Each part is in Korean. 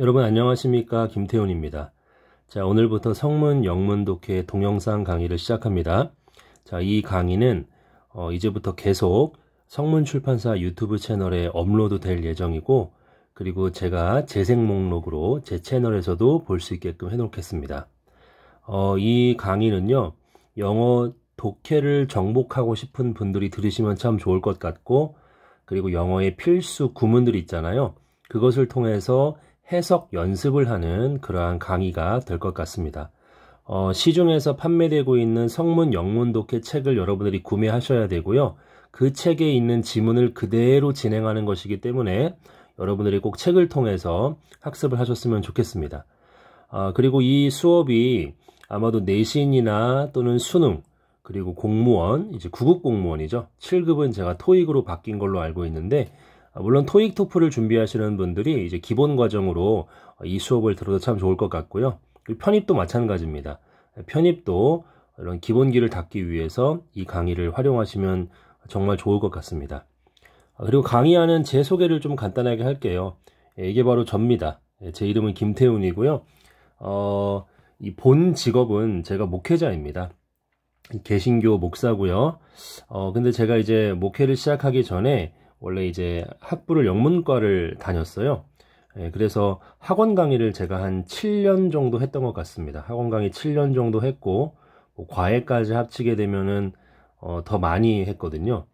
여러분 안녕하십니까 김태훈입니다. 자 오늘부터 성문 영문 독해 동영상 강의를 시작합니다. 자 이 강의는 어, 이제부터 계속 성문 출판사 유튜브 채널에 업로드 될 예정이고 그리고 제가 재생 목록으로 제 채널에서도 볼 수 있게끔 해놓겠습니다. 어, 이 강의는요 영어 독해를 정복하고 싶은 분들이 들으시면 참 좋을 것 같고 그리고 영어의 필수 구문들 있잖아요. 그것을 통해서 해석 연습을 하는 그러한 강의가 될 것 같습니다. 어, 시중에서 판매되고 있는 성문 영문 독해 책을 여러분들이 구매하셔야 되고요. 그 책에 있는 지문을 그대로 진행하는 것이기 때문에 여러분들이 꼭 책을 통해서 학습을 하셨으면 좋겠습니다. 아, 그리고 이 수업이 아마도 내신이나 또는 수능 그리고 공무원 이제 구급 공무원이죠. 7급은 제가 토익으로 바뀐 걸로 알고 있는데 아, 물론 토익 토플을 준비하시는 분들이 이제 기본 과정으로 이 수업을 들어도 참 좋을 것 같고요. 편입도 마찬가지입니다. 편입도 이런 기본기를 닦기 위해서 이 강의를 활용하시면 정말 좋을 것 같습니다. 아, 그리고 강의하는 제 소개를 좀 간단하게 할게요. 예, 이게 바로 접니다. 예, 제 이름은 김태훈이고요. 어, 이 본 직업은 제가 목회자입니다. 개신교 목사고요. 어, 근데 제가 이제 목회를 시작하기 전에 원래 이제 학부를 영문과를 다녔어요. 예, 그래서 학원 강의를 제가 한 7년 정도 했던 것 같습니다. 학원 강의 7년 정도 했고 뭐 과외까지 합치게 되면은 어, 더 많이 했거든요.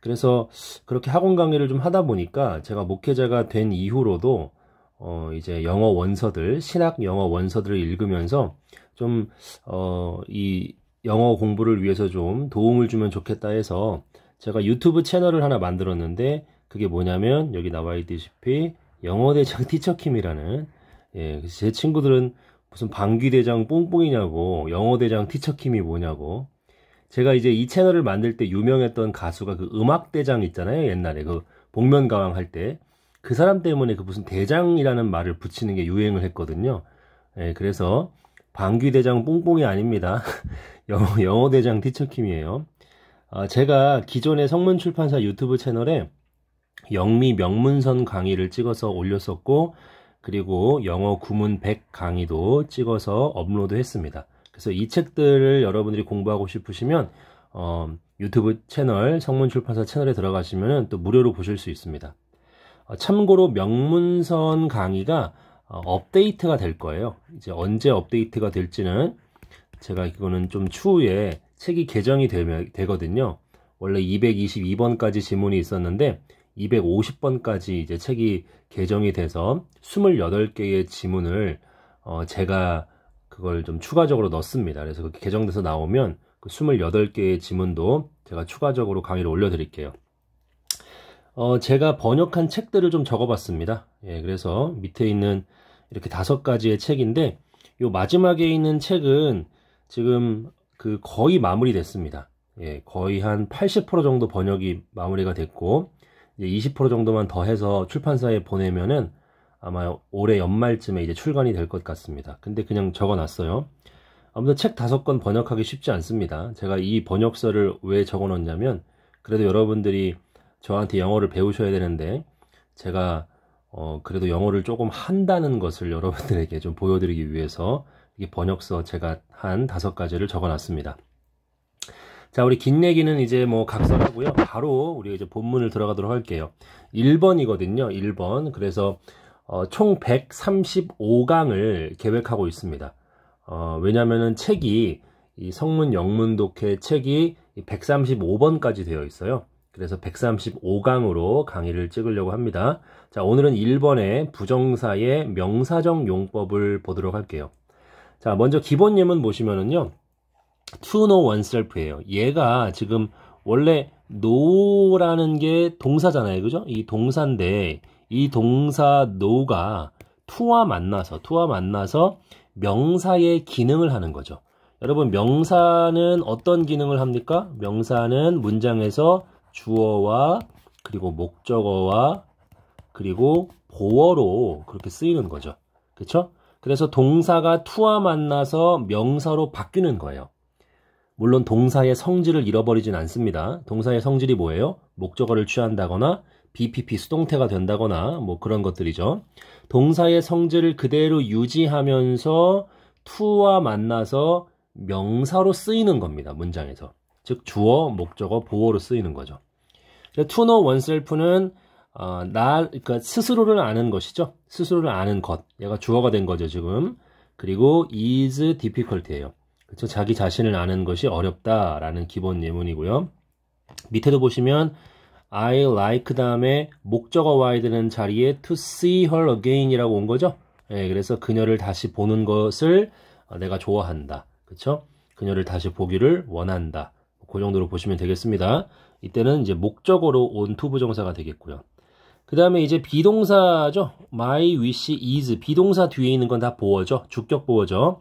그래서 그렇게 학원 강의를 좀 하다 보니까 제가 목회자가 된 이후로도 어, 이제 영어 원서들, 신학 영어 원서들을 읽으면서 좀, 어, 이 영어 공부를 위해서 좀 도움을 주면 좋겠다 해서 제가 유튜브 채널을 하나 만들었는데 그게 뭐냐면 여기 나와 있듯이 영어대장 티처킴이라는 예, 제 친구들은 무슨 방귀대장 뽕뽕이냐고 영어대장 티처킴이 뭐냐고 제가 이제 이 채널을 만들 때 유명했던 가수가 그 음악대장 있잖아요 옛날에 그 복면가왕 할 때 그 사람 때문에 그 무슨 대장이라는 말을 붙이는 게 유행을 했거든요 예, 그래서 방귀대장 뽕뽕이 아닙니다 영어대장 티처킴이에요 아, 제가 기존의 성문출판사 유튜브 채널에 영미 명문선 강의를 찍어서 올렸었고 그리고 영어 구문 100 강의도 찍어서 업로드 했습니다. 그래서 이 책들을 여러분들이 공부하고 싶으시면 어, 유튜브 채널 성문출판사 채널에 들어가시면 또 무료로 보실 수 있습니다. 어, 참고로 명문선 강의가 어, 업데이트가 될 거예요. 이제 언제 업데이트가 될지는 제가 이거는 좀 추후에 책이 개정이 되면, 되거든요. 원래 222번까지 지문이 있었는데 250번까지 이제 책이 개정이 돼서 28개의 지문을 어 제가 그걸 좀 추가적으로 넣습니다. 그래서 그렇게 개정돼서 나오면 그 28개의 지문도 제가 추가적으로 강의를 올려드릴게요. 어 제가 번역한 책들을 좀 적어봤습니다. 예, 그래서 밑에 있는 이렇게 다섯 가지의 책인데 요 마지막에 있는 책은 지금 그 거의 마무리됐습니다. 예, 거의 한 80% 정도 번역이 마무리가 됐고 이제 20% 정도만 더 해서 출판사에 보내면은 아마 올해 연말쯤에 이제 출간이 될 것 같습니다. 근데 그냥 적어놨어요. 아무튼 책 다섯 권 번역하기 쉽지 않습니다. 제가 이 번역서를 왜적어놨냐면 그래도 여러분들이 저한테 영어를 배우셔야 되는데 제가 어 그래도 영어를 조금 한다는 것을 여러분들에게 좀 보여드리기 위해서 번역서 제가 한 다섯 가지를 적어놨습니다. 자, 우리 긴 얘기는 이제 뭐 각설하고요. 바로 우리 이제 본문을 들어가도록 할게요. 1번이거든요. 1번. 그래서 어, 총 135강을 계획하고 있습니다. 어, 왜냐면은 책이 이 성문 영문 독해 책이 135번까지 되어 있어요. 그래서 135강으로 강의를 찍으려고 합니다. 자, 오늘은 1번의 부정사의 명사적 용법을 보도록 할게요. 자, 먼저 기본 예문 보시면은요. to know oneself예요. 얘가 지금 원래 know라는 게 동사잖아요. 그죠? 이 동사인데 이 동사 know가 to와 만나서 to와 만나서 명사의 기능을 하는 거죠. 여러분 명사는 어떤 기능을 합니까? 명사는 문장에서 주어와 그리고 목적어와 그리고 보어로 그렇게 쓰이는 거죠. 그렇죠? 그래서 동사가 투와 만나서 명사로 바뀌는 거예요. 물론 동사의 성질을 잃어버리진 않습니다. 동사의 성질이 뭐예요? 목적어를 취한다거나 BPP 수동태가 된다거나 뭐 그런 것들이죠. 동사의 성질을 그대로 유지하면서 투와 만나서 명사로 쓰이는 겁니다. 문장에서. 즉 주어, 목적어, 보어로 쓰이는 거죠. 투노 원셀프는 어, 나, 그니까 스스로를 아는 것이죠. 스스로를 아는 것. 얘가 주어가 된 거죠, 지금. 그리고 is difficult예요. 그쵸 그렇죠? 자기 자신을 아는 것이 어렵다라는 기본 예문이고요. 밑에도 보시면 I like 다음에 목적어 와야 되는 자리에 to see her again이라고 온 거죠. 예, 그래서 그녀를 다시 보는 것을 어, 내가 좋아한다. 그쵸 그렇죠? 그녀를 다시 보기를 원한다. 뭐 그 정도로 보시면 되겠습니다. 이때는 이제 목적으로온 투부정사가 되겠고요. 그 다음에 이제 비동사죠. My wish is. 비동사 뒤에 있는 건 다 보어죠. 주격 보어죠.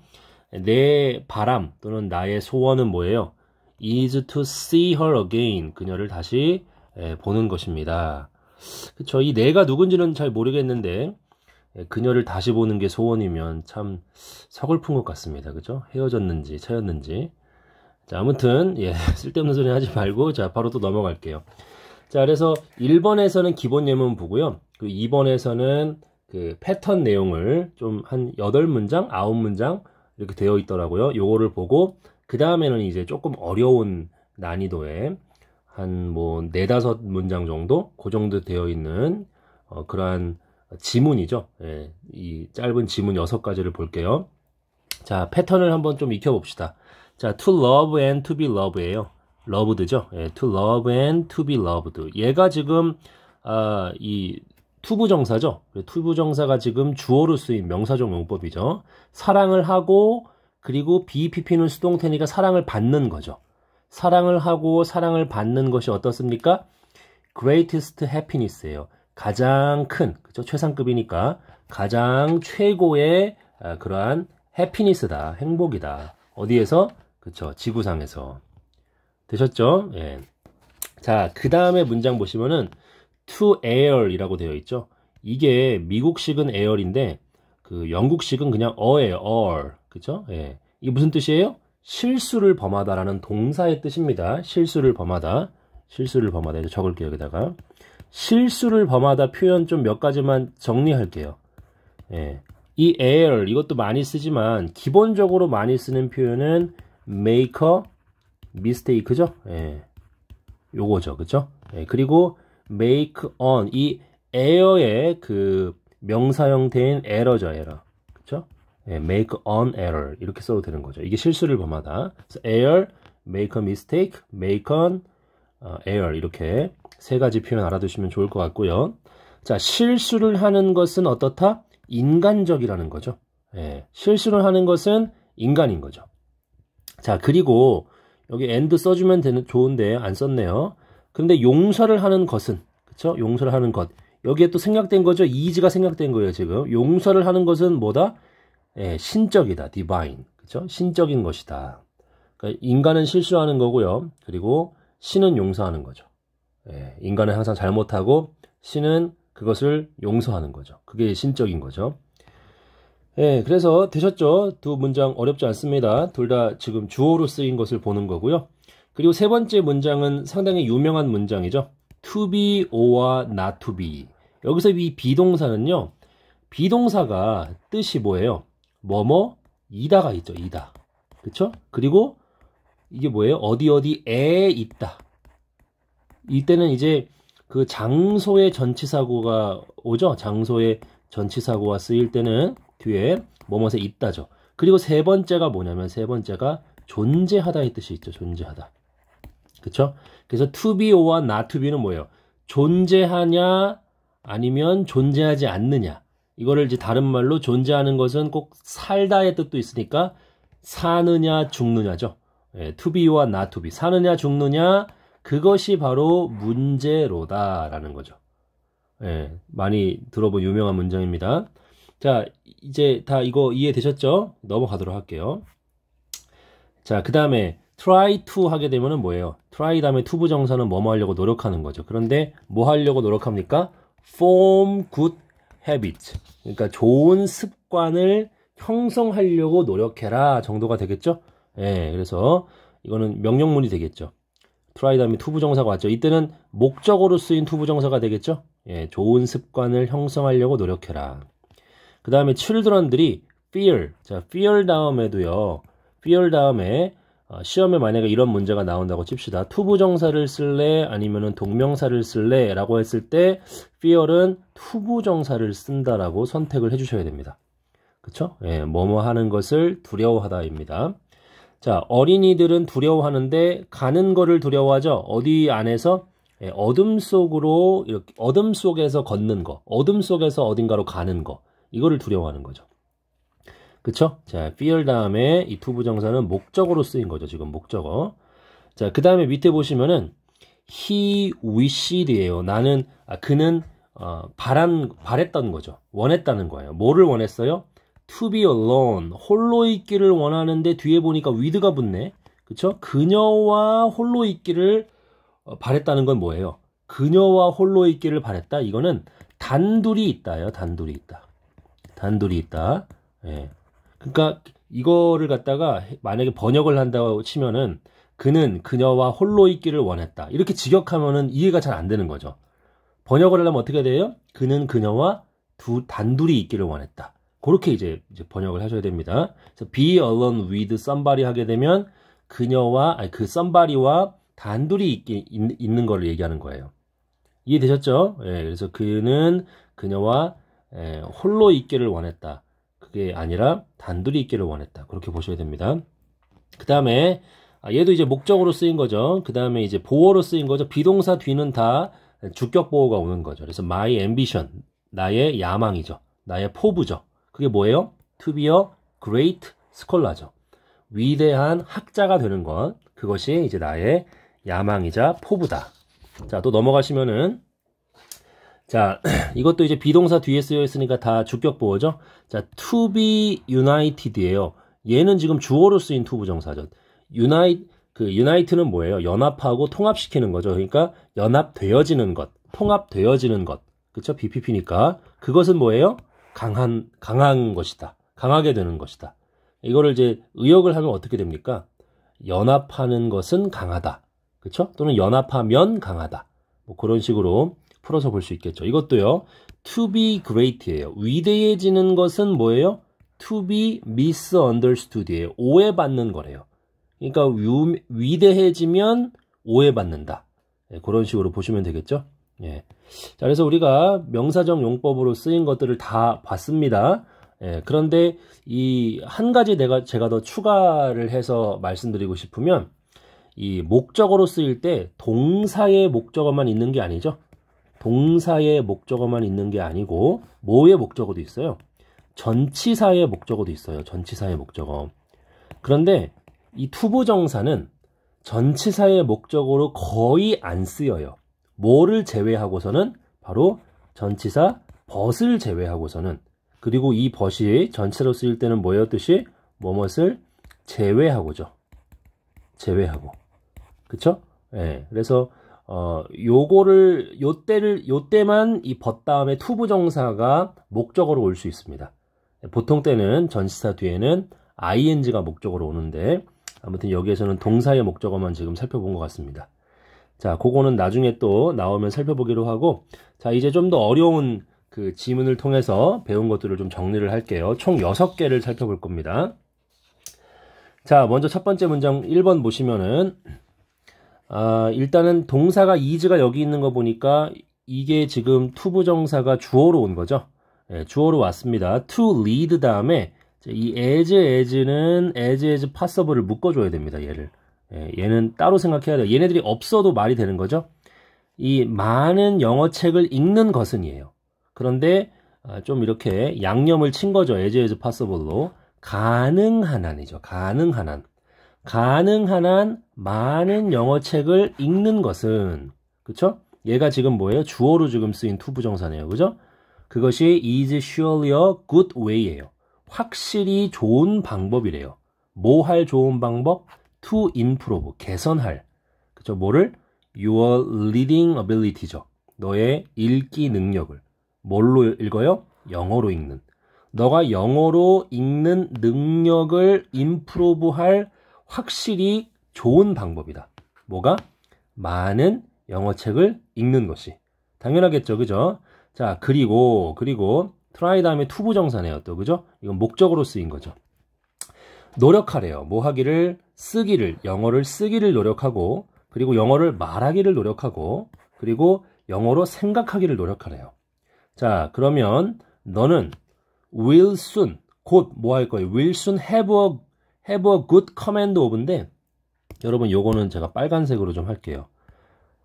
내 바람 또는 나의 소원은 뭐예요? is to see her again. 그녀를 다시 예, 보는 것입니다. 그쵸. 이 내가 누군지는 잘 모르겠는데, 예, 그녀를 다시 보는 게 소원이면 참 서글픈 것 같습니다. 그죠? 헤어졌는지, 차였는지. 자, 아무튼, 예, 쓸데없는 소리 하지 말고, 자, 바로 또 넘어갈게요. 자, 그래서 1번에서는 기본 예문 보고요. 그 2번에서는 그 패턴 내용을 좀 한 8문장, 9문장 이렇게 되어 있더라고요. 요거를 보고 그 다음에는 이제 조금 어려운 난이도에 한뭐 네다섯 문장 정도 그 정도 되어 있는 어, 그러한 지문이죠. 예, 이 짧은 지문 여섯 가지를 볼게요. 자 패턴을 한번 좀 익혀봅시다. 자 to love and to be love예요. loved죠. 예, to love and to be loved. 얘가 지금 아, 이 투부정사죠. 투부정사가 지금 주어로 쓰인 명사적 용법이죠. 사랑을 하고 그리고 BPP는 수동태니까 사랑을 받는 거죠. 사랑을 하고 사랑을 받는 것이 어떻습니까? greatest happiness예요. 가장 큰, 그죠? 최상급이니까 가장 최고의 아, 그러한 해피니스다, 행복이다. 어디에서? 그쵸, 지구상에서. 되셨죠? 예. 자, 그 다음에 문장 보시면은 to air이라고 되어 있죠. 이게 미국식은 air인데 그 영국식은 그냥 어예요. or. 그쵸 예. 이게 무슨 뜻이에요? 실수를 범하다라는 동사의 뜻입니다. 실수를 범하다. 실수를 범하다. 이제 적을게요, 여기다가. 실수를 범하다 표현 좀 몇 가지만 정리할게요. 예. 이 air 이것도 많이 쓰지만 기본적으로 많이 쓰는 표현은 make a 미스테이크죠? 예. 요거죠. 그쵸? 예. 그리고 make on 이 에어의 그 명사 형태인 에러죠. 에러. 그쵸? 예. make on error 이렇게 써도 되는 거죠. 이게 실수를 범하다. 그래서 error, make a mistake, make on 어, error 이렇게 세 가지 표현 알아두시면 좋을 것 같고요. 자, 실수를 하는 것은 어떻다? 인간적이라는 거죠. 예. 실수를 하는 것은 인간인 거죠. 자, 그리고 여기 and 써주면 되는 좋은데 안 썼네요. 그런데 용서를 하는 것은 그쵸? 용서를 하는 것 여기에 또 생략된 거죠. 이지가 생략된 거예요 지금. 용서를 하는 것은 뭐다? 예, 신적이다. divine 그쵸? 신적인 것이다. 그러니까 인간은 실수하는 거고요. 그리고 신은 용서하는 거죠. 예, 인간은 항상 잘못하고 신은 그것을 용서하는 거죠. 그게 신적인 거죠. 예, 그래서 되셨죠? 두 문장 어렵지 않습니다. 둘 다 지금 주어로 쓰인 것을 보는 거고요. 그리고 세 번째 문장은 상당히 유명한 문장이죠. to be or not to be. 여기서 이 비동사는요. 비동사가 뜻이 뭐예요? 뭐뭐 이다가 있죠. 이다. 그쵸 그리고 이게 뭐예요? 어디 어디에 있다. 이때는 이제 그 장소의 전치사고가 오죠. 장소의 전치사고가 쓰일 때는 뒤에 뭐뭐에 있다죠. 그리고 세 번째가 뭐냐면 세 번째가 존재하다의 뜻이 있죠. 존재하다. 그렇죠? 그래서 to be와 not to be는 뭐예요? 존재하냐 아니면 존재하지 않느냐. 이거를 이제 다른 말로 존재하는 것은 꼭 살다의 뜻도 있으니까 사느냐 죽느냐죠. 예, to be와 not to be. 사느냐 죽느냐 그것이 바로 문제로다라는 거죠. 예, 많이 들어본 유명한 문장입니다. 자, 이제 다 이거 이해되셨죠? 넘어가도록 할게요. 자, 그 다음에 try to 하게 되면은 뭐예요? try 그 다음에 to 부정사는 뭐뭐 하려고 노력하는 거죠. 그런데 뭐 하려고 노력합니까? form good habit. 그러니까 좋은 습관을 형성하려고 노력해라 정도가 되겠죠? 예, 그래서 이거는 명령문이 되겠죠. try 그 다음에 to 부정사가 왔죠. 이때는 목적으로 쓰인 to 부정사가 되겠죠? 예, 좋은 습관을 형성하려고 노력해라. 그 다음에 children들이 fear. 자, fear 다음에도요. fear 다음에 어, 시험에 만약에 이런 문제가 나온다고 칩시다. 투부정사를 쓸래? 아니면은 동명사를 쓸래? 라고 했을 때 fear은 투부정사를 쓴다라고 선택을 해주셔야 됩니다. 그쵸? 예, 뭐뭐 하는 것을 두려워하다입니다. 자, 어린이들은 두려워하는데 가는 거를 두려워하죠. 어디 안에서 예, 어둠 속으로 이렇게 어둠 속에서 걷는 거, 어둠 속에서 어딘가로 가는 거. 이거를 두려워하는 거죠. 그쵸? 자, fear 다음에 이 to 부정사는 목적으로 쓰인 거죠. 지금 목적어. 자, 그 다음에 밑에 보시면은 he wished이에요. 나는, 아, 그는 어, 바란, 바랬던 거죠. 원했다는 거예요. 뭐를 원했어요? to be alone. 홀로 있기를 원하는데 뒤에 보니까 with가 붙네. 그쵸? 그녀와 홀로 있기를 어, 바랬다는 건 뭐예요? 그녀와 홀로 있기를 바랬다? 이거는 단둘이 있다요. 단둘이 있다. 단돌이 있다. 예. 그러니까 이거를 갖다가 만약에 번역을 한다고 치면은 그는 그녀와 홀로 있기를 원했다. 이렇게 직역하면은 이해가 잘 안 되는 거죠. 번역을 하려면 어떻게 돼요? 그는 그녀와 두 단둘이 있기를 원했다. 그렇게 이제, 이제 번역을 하셔야 됩니다. 그래서 be alone with somebody 하게 되면 그녀와 아니 그 somebody와 단둘이 있기, 있, 있는 걸로 얘기하는 거예요. 이해되셨죠? 예, 그래서 그는 그녀와 에, 예, 홀로 있기를 원했다. 그게 아니라 단둘이 있기를 원했다. 그렇게 보셔야 됩니다. 그 다음에 아, 얘도 이제 목적으로 쓰인 거죠. 그 다음에 이제 보어로 쓰인 거죠. 비동사 뒤는 다 주격 보어가 오는 거죠. 그래서 my ambition, 나의 야망이죠. 나의 포부죠. 그게 뭐예요? To be a great scholar죠. 위대한 학자가 되는 것. 그것이 이제 나의 야망이자 포부다. 자, 또 넘어가시면은 자, 이것도 이제 비동사 뒤에 쓰여 있으니까 다 주격 보호죠 자, to be united예요. 얘는 지금 주어로 쓰인 to 부정사죠. unite 그 unite는 뭐예요? 연합하고 통합시키는 거죠. 그러니까 연합되어지는 것, 통합되어지는 것. 그렇죠? BPP니까 그것은 뭐예요? 강한 강한 것이다. 강하게 되는 것이다. 이거를 이제 의역을 하면 어떻게 됩니까? 연합하는 것은 강하다. 그렇죠? 또는 연합하면 강하다. 뭐 그런 식으로 풀어서 볼 수 있겠죠. 이것도요. to be great예요. 위대해지는 것은 뭐예요? to be misunderstood예요. 오해받는 거래요. 그러니까 유, 위대해지면 오해받는다. 예, 그런 식으로 보시면 되겠죠. 예. 자, 그래서 우리가 명사적 용법으로 쓰인 것들을 다 봤습니다. 예, 그런데 이 한 가지 내가 제가 더 추가를 해서 말씀드리고 싶으면 이목적으로 쓰일 때 동사의 목적어만 있는 게 아니죠. 동사의 목적어만 있는 게 아니고 뭐의 목적어도 있어요. 전치사의 목적어도 있어요. 전치사의 목적어. 그런데 이 투부정사는 전치사의 목적으로 거의 안 쓰여요. 뭐를 제외하고서는 바로 전치사 벗을 제외하고서는 그리고 이 벗이 전체로 쓰일 때는 뭐였듯이 뭐뭇을 제외하고죠. 제외하고. 그쵸? 예. 그래서 어, 요거를, 요때를, 요때만 이 벗다음에 투부 정사가 목적으로 올 수 있습니다. 보통 때는 전치사 뒤에는 ing가 목적으로 오는데, 아무튼 여기에서는 동사의 목적어만 지금 살펴본 것 같습니다. 자, 그거는 나중에 또 나오면 살펴보기로 하고, 자, 이제 좀 더 어려운 그 지문을 통해서 배운 것들을 좀 정리를 할게요. 총 6개를 살펴볼 겁니다. 자, 먼저 첫 번째 문장 1번 보시면은, 아, 일단은 동사가 이즈가 여기 있는 거 보니까 이게 지금 투부정사가 주어로 온 거죠. 네, 주어로 왔습니다. to lead 다음에 이 as as는 as as possible을 묶어줘야 됩니다. 얘를. 네, 얘는 따로 생각해야 돼요. 얘네들이 없어도 말이 되는 거죠. 이 많은 영어책을 읽는 것은이에요. 그런데 아, 좀 이렇게 양념을 친 거죠. as as possible로. 가능한 한이죠. 가능한 한. 가능한 한 많은 영어 책을 읽는 것은 그쵸? 얘가 지금 뭐예요? 주어로 지금 쓰인 투 부정사네요. 그죠? 그것이 is surely a good way예요. 확실히 좋은 방법이래요. 뭐 할 좋은 방법? to improve, 개선할. 그죠? 뭐를? your reading ability죠. 너의 읽기 능력을. 뭘로 읽어요? 영어로 읽는. 너가 영어로 읽는 능력을 improve할 확실히 좋은 방법이다. 뭐가? 많은 영어 책을 읽는 것이. 당연하겠죠. 그죠? 자, 그리고, 그리고, try 다음에 투 부정사네요. 또, 그죠? 이건 목적으로 쓰인 거죠. 노력하래요. 뭐 하기를, 쓰기를, 영어를 쓰기를 노력하고, 그리고 영어를 말하기를 노력하고, 그리고 영어로 생각하기를 노력하래요. 자, 그러면 너는 will soon, 곧 뭐 할 거예요? will soon have a, have a good command of인데, 여러분 요거는 제가 빨간색으로 좀 할게요.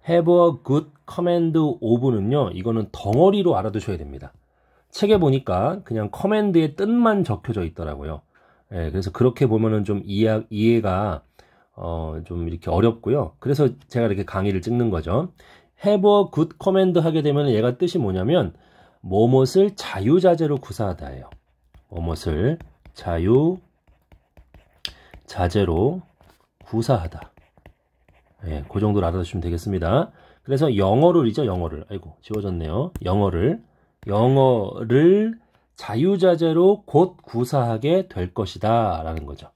Have a good command of는요. 이거는 덩어리로 알아두셔야 됩니다. 책에 보니까 그냥 커맨드의 뜻만 적혀져 있더라고요. 예, 그래서 그렇게 보면은 좀 이해, 이해가 어, 좀 이렇게 어렵고요. 그래서 제가 이렇게 강의를 찍는 거죠. have a good command 하게 되면 얘가 뜻이 뭐냐면 뭐뭇을 자유자재로 구사하다예요. 뭐뭇을 자유 자재로 구사하다. 예, 그 정도로 알아두시면 되겠습니다. 그래서 영어를이죠, 영어를. 아이고, 지워졌네요. 영어를. 영어를 자유자재로 곧 구사하게 될 것이다. 라는 거죠.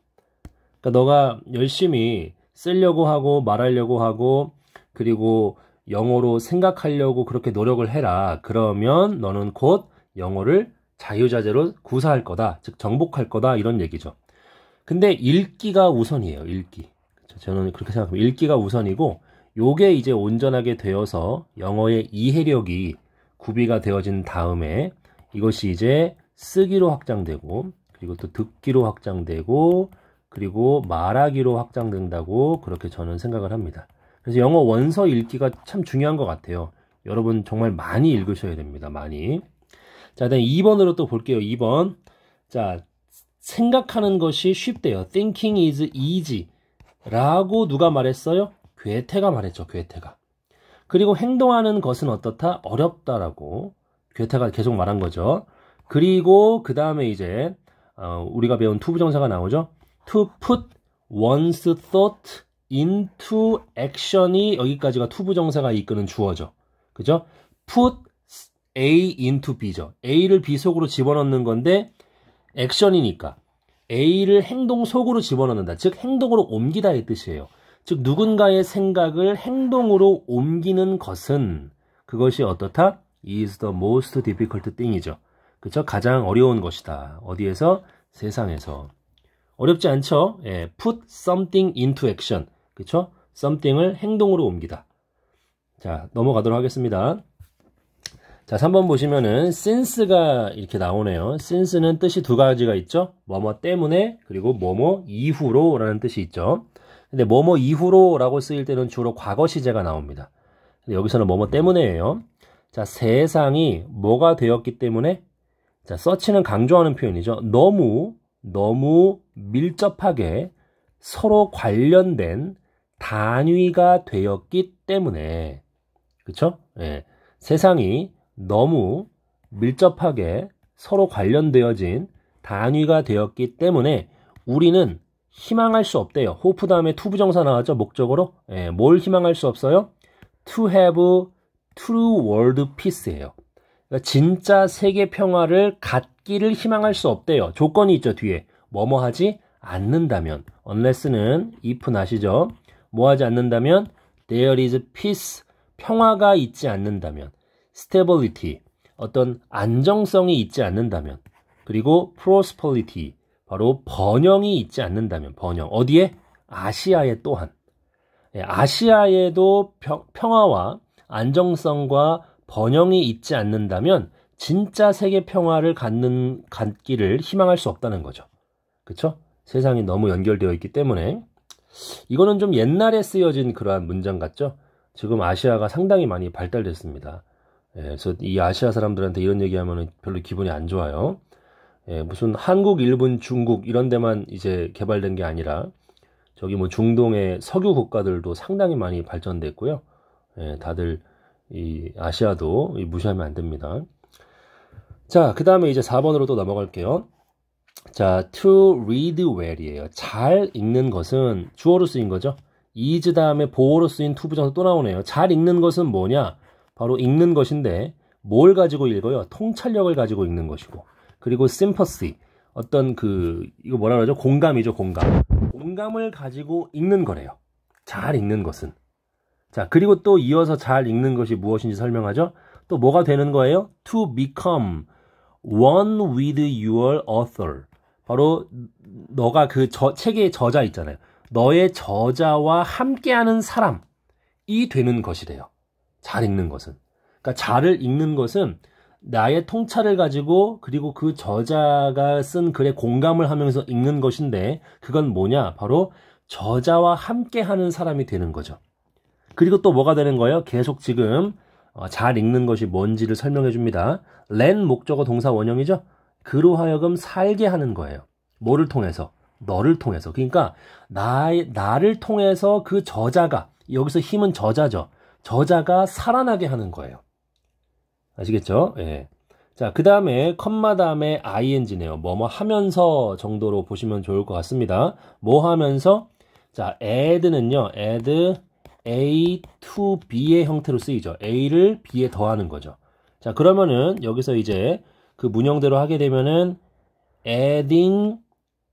그러니까 너가 열심히 쓰려고 하고 말하려고 하고 그리고 영어로 생각하려고 그렇게 노력을 해라. 그러면 너는 곧 영어를 자유자재로 구사할 거다. 즉, 정복할 거다. 이런 얘기죠. 근데 읽기가 우선이에요. 읽기. 그렇죠. 저는 그렇게 생각합니다. 읽기가 우선이고 요게 이제 온전하게 되어서 영어의 이해력이 구비가 되어진 다음에 이것이 이제 쓰기로 확장되고 그리고 또 듣기로 확장되고 그리고 말하기로 확장된다고 그렇게 저는 생각을 합니다. 그래서 영어 원서 읽기가 참 중요한 것 같아요. 여러분 정말 많이 읽으셔야 됩니다. 많이. 자, 다음 2번으로 또 볼게요. 2번. 자, 생각하는 것이 쉽대요. Thinking is easy. 라고 누가 말했어요? 괴테가 말했죠. 괴테가. 그리고 행동하는 것은 어떻다? 어렵다라고 괴테가 계속 말한 거죠. 그리고 그 다음에 이제 어, 우리가 배운 투 부정사가 나오죠. to put one's thought into action이 여기까지가 투 부정사가 이끄는 주어죠. 그죠? put A into B죠. A를 B 속으로 집어넣는 건데 액션이니까 A를 행동 속으로 집어넣는다. 즉 행동으로 옮기다의 뜻이에요. 즉 누군가의 생각을 행동으로 옮기는 것은 그것이 어떻다? is the most difficult thing이죠. 그쵸? 가장 어려운 것이다. 어디에서? 세상에서. 어렵지 않죠? 예, put something into action. 그쵸? something을 행동으로 옮기다. 자, 넘어가도록 하겠습니다. 자, 3번 보시면은 since가 이렇게 나오네요. since는 뜻이 두 가지가 있죠. 뭐뭐 때문에 그리고 뭐뭐 이후로라는 뜻이 있죠. 근데 뭐뭐 이후로라고 쓰일 때는 주로 과거 시제가 나옵니다. 근데 여기서는 뭐뭐 때문에예요. 자, 세상이 뭐가 되었기 때문에 자, 서치는 강조하는 표현이죠. 너무 너무 밀접하게 서로 관련된 단위가 되었기 때문에 그렇죠? 예. 세상이 너무 밀접하게 서로 관련되어진 단위가 되었기 때문에 우리는 희망할 수 없대요. 호프 다음에 투부 정사 나왔죠? 목적으로. 예, 뭘 희망할 수 없어요? To have true world peace예요. 그러니까 진짜 세계 평화를 갖기를 희망할 수 없대요. 조건이 있죠, 뒤에. 뭐뭐 하지 않는다면. unless는 if 나시죠? 뭐 하지 않는다면 there is peace. 평화가 있지 않는다면. stability 어떤 안정성이 있지 않는다면 그리고 prosperity 바로 번영이 있지 않는다면 번영 어디에 아시아에 또한 예, 아시아에도 평화와 안정성과 번영이 있지 않는다면 진짜 세계 평화를 갖는 갖기를 희망할 수 없다는 거죠. 그쵸 세상이 너무 연결되어 있기 때문에 이거는 좀 옛날에 쓰여진 그러한 문장 같죠? 지금 아시아가 상당히 많이 발달됐습니다. 예, 그래서 이 아시아 사람들한테 이런 얘기하면 별로 기분이 안 좋아요. 예, 무슨 한국, 일본, 중국 이런 데만 이제 개발된 게 아니라 저기 뭐 중동의 석유 국가들도 상당히 많이 발전됐고요. 예, 다들 이 아시아도 무시하면 안 됩니다. 자, 그 다음에 이제 4번으로 또 넘어갈게요. 자, to read well이에요. 잘 읽는 것은 주어로 쓰인 거죠. is 다음에 보어로 쓰인 to 부정서또 나오네요. 잘 읽는 것은 뭐냐? 바로 읽는 것인데 뭘 가지고 읽어요? 통찰력을 가지고 읽는 것이고 그리고 심퍼시 어떤 그 이거 뭐라 그러죠? 공감이죠 공감 공감을 가지고 읽는 거래요 잘 읽는 것은 자 그리고 또 이어서 잘 읽는 것이 무엇인지 설명하죠 또 뭐가 되는 거예요? to become one with your author 바로 너가 그 저, 책의 저자 있잖아요 너의 저자와 함께하는 사람이 되는 것이래요 잘 읽는 것은. 그러니까 잘을 읽는 것은 나의 통찰을 가지고 그리고 그 저자가 쓴 글에 공감을 하면서 읽는 것인데 그건 뭐냐? 바로 저자와 함께 하는 사람이 되는 거죠. 그리고 또 뭐가 되는 거예요? 계속 지금 어, 잘 읽는 것이 뭔지를 설명해 줍니다. 렌 목적어 동사 원형이죠. 그로 하여금 살게 하는 거예요. 뭐를 통해서? 너를 통해서. 그러니까 나 나를 통해서 그 저자가 여기서 힘은 저자죠. 저자가 살아나게 하는 거예요. 아시겠죠? 예. 자, 그 다음에 컴마담의 ing네요. 뭐뭐 하면서 정도로 보시면 좋을 것 같습니다. 뭐 하면서? 자, add는요, add a to b의 형태로 쓰이죠. a를 b에 더하는 거죠. 자, 그러면은 여기서 이제 그 문형대로 하게 되면은 adding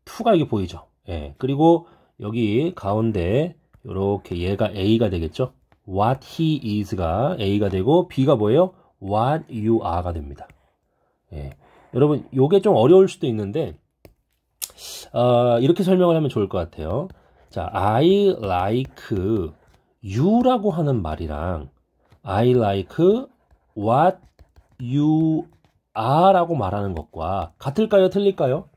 to가 이게 보이죠. 예. 그리고 여기 가운데 이렇게 얘가 a가 되겠죠. what he is가 A가 되고 B가 뭐예요? what you are가 됩니다. 예. 여러분 요게 좀 어려울 수도 있는데 어, 이렇게 설명을 하면 좋을 것 같아요. 자, I like you라고 하는 말이랑 I like what you are라고 말하는 것과 같을까요? 틀릴까요?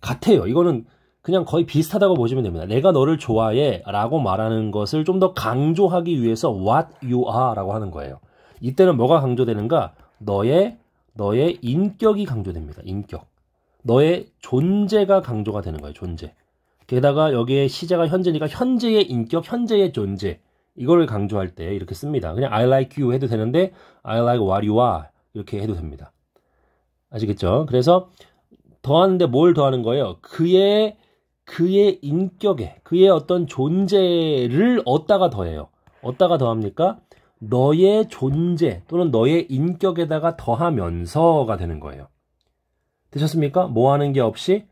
같아요. 이거는 그냥 거의 비슷하다고 보시면 됩니다. 내가 너를 좋아해 라고 말하는 것을 좀 더 강조하기 위해서 what you are 라고 하는 거예요. 이때는 뭐가 강조되는가? 너의, 너의 인격이 강조됩니다. 인격. 너의 존재가 강조가 되는 거예요. 존재. 게다가 여기에 시제가 현재니까 현재의 인격, 현재의 존재. 이거를 강조할 때 이렇게 씁니다. 그냥 I like you 해도 되는데 I like what you are 이렇게 해도 됩니다. 아시겠죠? 그래서 더하는데 뭘 더하는 거예요? 그의 그의 인격에 그의 어떤 존재를 얻다가 더해요. 얻다가 더합니까? 너의 존재 또는 너의 인격에다가 더하면서가 되는 거예요. 되셨습니까? 뭐 하는 게 없이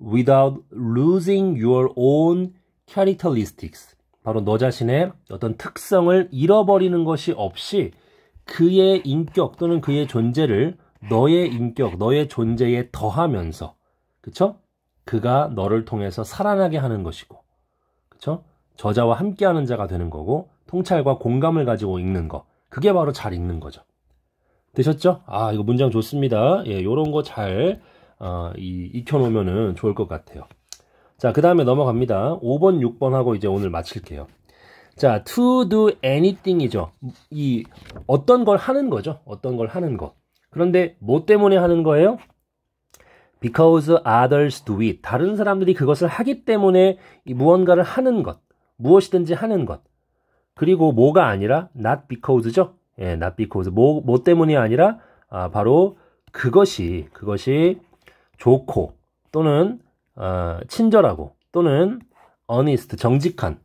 without losing your own characteristics. 바로 너 자신의 어떤 특성을 잃어버리는 것이 없이 그의 인격 또는 그의 존재를 너의 인격, 너의 존재에 더하면서. 그쵸? 그가 너를 통해서 살아나게 하는 것이고, 그쵸? 저자와 함께하는 자가 되는 거고, 통찰과 공감을 가지고 읽는 거. 그게 바로 잘 읽는 거죠. 되셨죠? 아, 이거 문장 좋습니다. 예, 요런 거 잘, 어, 이, 익혀놓으면은 좋을 것 같아요. 자, 그 다음에 넘어갑니다. 5번, 6번 하고 이제 오늘 마칠게요. 자, to do anything이죠. 이, 어떤 걸 하는 거죠. 어떤 걸 하는 거. 그런데 뭐 때문에 하는 거예요? Because others do it. 다른 사람들이 그것을 하기 때문에 무언가를 하는 것. 무엇이든지 하는 것. 그리고 뭐가 아니라 not because죠. 예, not because. 뭐, 뭐 때문이 아니라 아, 바로 그것이 그것이 좋고 또는 어, 친절하고 또는 honest 정직한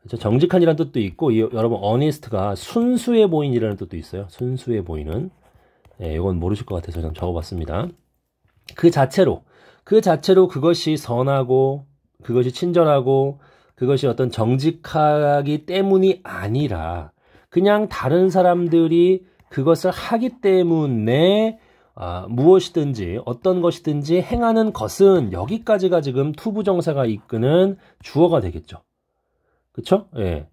그렇죠? 정직한이라는 뜻도 있고 이, 여러분 honest가 순수해 보인이라는 뜻도 있어요. 순수해 보이는 예, 이건 모르실 것 같아서 좀 적어봤습니다. 그 자체로 그 자체로 그것이 선하고 그것이 친절하고 그것이 어떤 정직하기 때문이 아니라 그냥 다른 사람들이 그것을 하기 때문에 아, 무엇이든지 어떤 것이든지 행하는 것은 여기까지가 지금 투부정사가 이끄는 주어가 되겠죠. 그쵸? 예.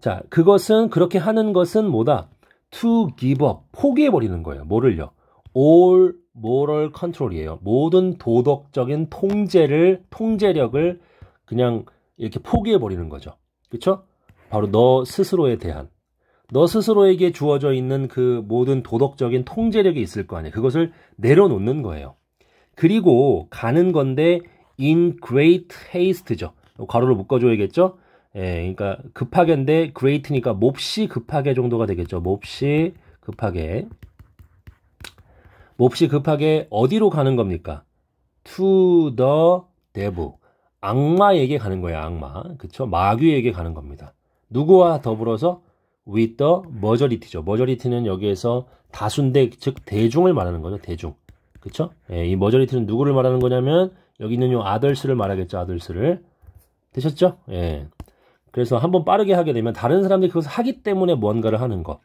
자, 그것은 그렇게 하는 것은 뭐다? to give up, 포기해버리는 거예요. 뭐를요? all 모럴 컨트롤이에요. 모든 도덕적인 통제를 통제력을 그냥 이렇게 포기해 버리는 거죠. 그렇죠? 바로 너 스스로에 대한 너 스스로에게 주어져 있는 그 모든 도덕적인 통제력이 있을 거 아니에요. 그것을 내려놓는 거예요. 그리고 가는 건데 in great haste죠. 괄호를 묶어줘야겠죠. 예, 그러니까 급하게인데 great니까 몹시 급하게 정도가 되겠죠. 몹시 급하게. 몹시 급하게 어디로 가는 겁니까? To the devil. 악마에게 가는 거야 악마. 그쵸? 마귀에게 가는 겁니다. 누구와 더불어서? with the majority죠. majority는 여기에서 다수인데, 즉, 대중을 말하는 거죠, 대중. 그쵸? 예, 이 majority는 누구를 말하는 거냐면, 여기 있는 요 아들스를 말하겠죠, 아들스를. 되셨죠? 예. 그래서 한번 빠르게 하게 되면 다른 사람들이 그것을 하기 때문에 뭔가를 하는 거.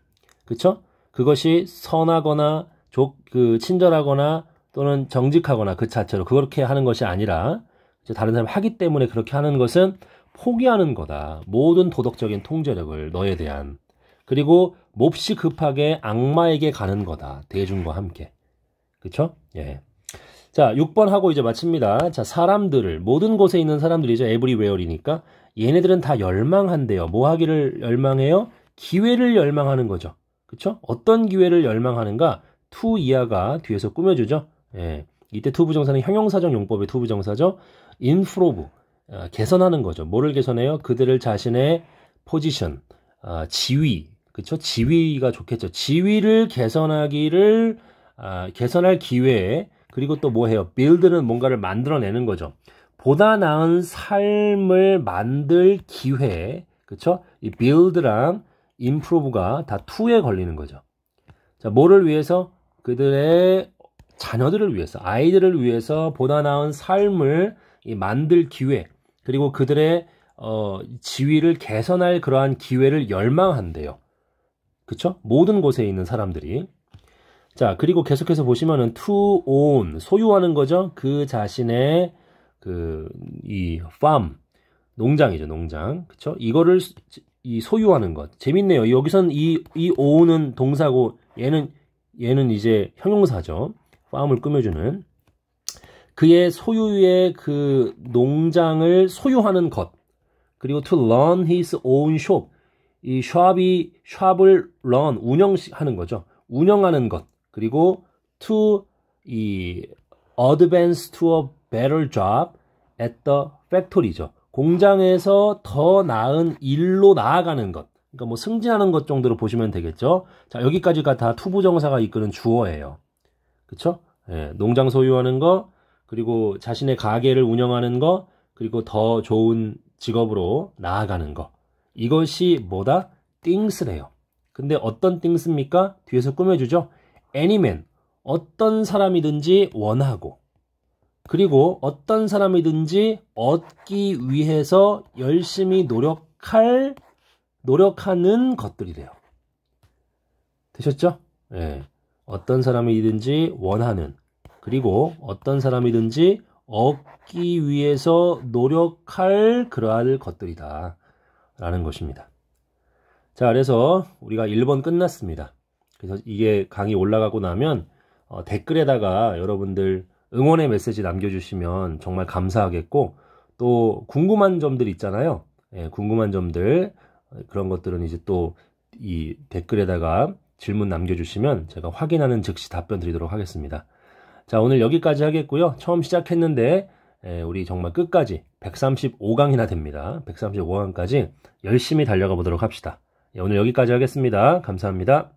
그쵸? 그것이 선하거나 조, 그 친절하거나 또는 정직하거나 그 자체로 그렇게 하는 것이 아니라 다른 사람 하기 때문에 그렇게 하는 것은 포기하는 거다. 모든 도덕적인 통제력을 너에 대한 그리고 몹시 급하게 악마에게 가는 거다. 대중과 함께. 그쵸 예. 자, 6번 하고 이제 마칩니다. 자, 사람들을 모든 곳에 있는 사람들이죠. 에브리웨어리니까 얘네들은 다 열망한대요. 뭐 하기를 열망해요? 기회를 열망하는 거죠. 그쵸 어떤 기회를 열망하는가? to 이하가 뒤에서 꾸며주죠. 예. 이때 to 부정사는 형용사적 용법의 to 부정사죠. improve 아, 어, 개선하는 거죠. 뭐를 개선해요? 그들을 자신의 포지션, 아, 지위, 그쵸? 지위가 좋겠죠. 지위를 개선하기를 아, 개선할 기회에 그리고 또 뭐 해요? 빌드는 뭔가를 만들어내는 거죠. 보다 나은 삶을 만들 기회, 그쵸? 이 빌드랑 인프로브가 다 투에 걸리는 거죠. 자, 뭐를 위해서? 그들의 자녀들을 위해서, 아이들을 위해서 보다 나은 삶을 만들 기회, 그리고 그들의 어, 지위를 개선할 그러한 기회를 열망한대요. 그쵸? 모든 곳에 있는 사람들이. 자, 그리고 계속해서 보시면은 to own, 소유하는 거죠? 그 자신의 그, 이 farm, 농장이죠, 농장. 그쵸? 이거를 이 소유하는 것. 재밌네요. 여기선 이, 이 own은 동사고, 얘는 얘는 이제 형용사죠. 팜을 꾸며주는 그의 소유의 그 농장을 소유하는 것 그리고 to run his own shop 이 샵이 샵을 run 운영하는 거죠 운영하는 것 그리고 to 이 advance to a better job at the factory죠 공장에서 더 나은 일로 나아가는 것 그러니까 뭐 승진하는 것 정도로 보시면 되겠죠. 자, 여기까지가 다 투부정사가 이끄는 주어예요. 그쵸? 예, 농장 소유하는 거, 그리고 자신의 가게를 운영하는 거, 그리고 더 좋은 직업으로 나아가는 거. 이것이 뭐다? 띵스래요 근데 어떤 띵스입니까 뒤에서 꾸며주죠. 애니맨, 어떤 사람이든지 원하고, 그리고 어떤 사람이든지 얻기 위해서 열심히 노력할 노력하는 것들이래요. 되셨죠? 예. 어떤 사람이든지 원하는 그리고 어떤 사람이든지 얻기 위해서 노력할 그러한 것들이다. 라는 것입니다. 자, 그래서 우리가 1번 끝났습니다. 그래서 이게 강의 올라가고 나면 어, 댓글에다가 여러분들 응원의 메시지 남겨주시면 정말 감사하겠고 또 궁금한 점들 있잖아요. 예, 궁금한 점들 그런 것들은 이제 또 이 댓글에다가 질문 남겨주시면 제가 확인하는 즉시 답변 드리도록 하겠습니다. 자, 오늘 여기까지 하겠고요. 처음 시작했는데 에, 우리 정말 끝까지 135강이나 됩니다. 135강까지 열심히 달려가 보도록 합시다. 예, 오늘 여기까지 하겠습니다. 감사합니다.